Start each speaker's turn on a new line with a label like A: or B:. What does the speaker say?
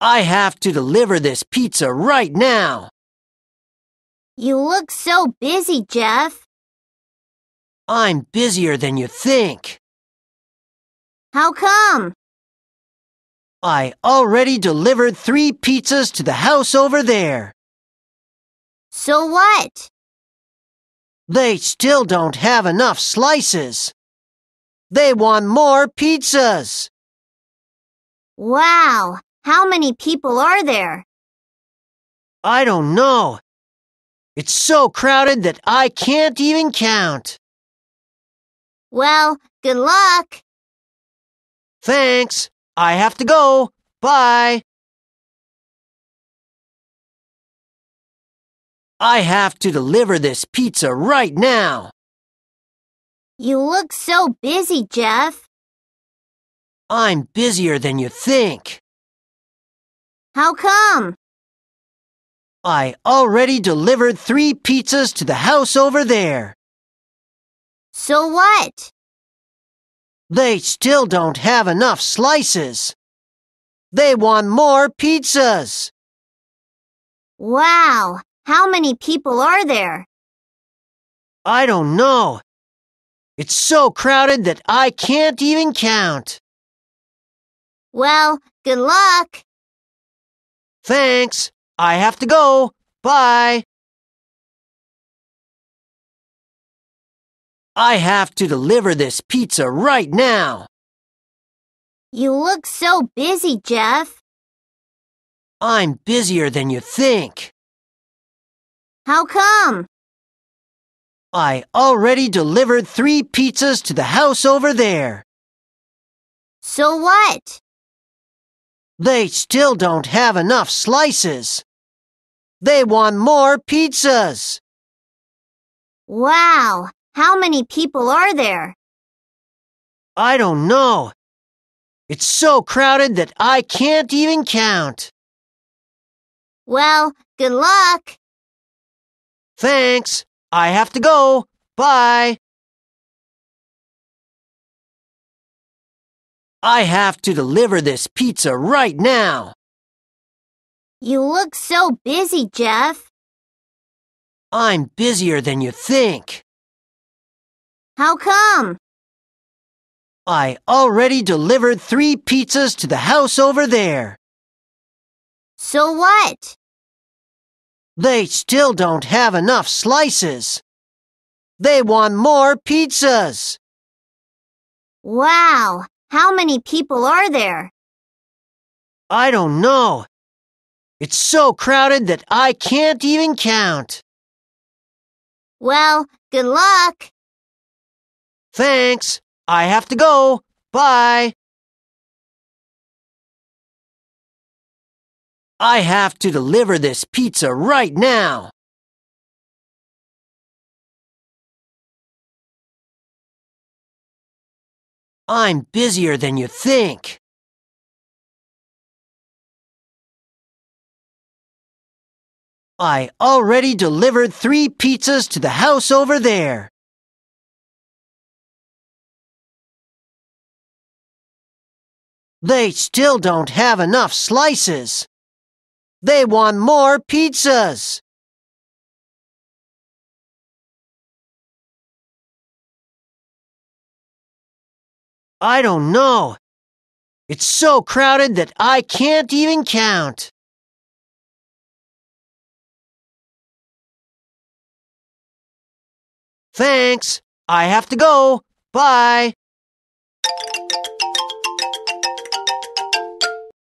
A: I have to deliver this pizza right now. You look so busy, Jeff. I'm busier than you think. How come? I already delivered three pizzas to the house over there. So what? They still don't have enough slices. They want more pizzas.
B: Wow, how many people are there?
A: I don't know. It's so crowded that I can't even count. Well, good luck. Thanks. I have to go. Bye. I have to deliver this pizza right now. You look so busy, Jeff. I'm busier than you think. How come? I already delivered three pizzas to the house over there. So what? They still don't have enough slices. They want more pizzas.
B: Wow, how many people are there?
A: I don't know. It's so crowded that I can't even count. Well, good luck. Thanks. I have to go. Bye. I have to deliver this pizza right now. You look so busy, Jeff. I'm busier than you think. How come? I already delivered three pizzas to the house over there. So what? They still don't have enough
B: slices. They want more pizzas. Wow, how many people are there? I don't know.
A: It's so crowded that I can't even count. Well, good luck. Thanks. I have to go. Bye. I have to deliver this pizza right now. You look so busy, Jeff. I'm busier than you think. How come? I already delivered three pizzas to the house over there. So what? They still don't have enough slices.
B: They want more pizzas. Wow, how many people are there?
A: I don't know. It's so crowded that I can't even count. Well, good luck. Thanks. I have to go. Bye. I have to deliver this pizza right now. I'm busier than you think. I already delivered three pizzas to the house over there. They still don't have enough slices. They want more pizzas. I don't know. It's so crowded that I can't even count. Thanks. I have to go. Bye.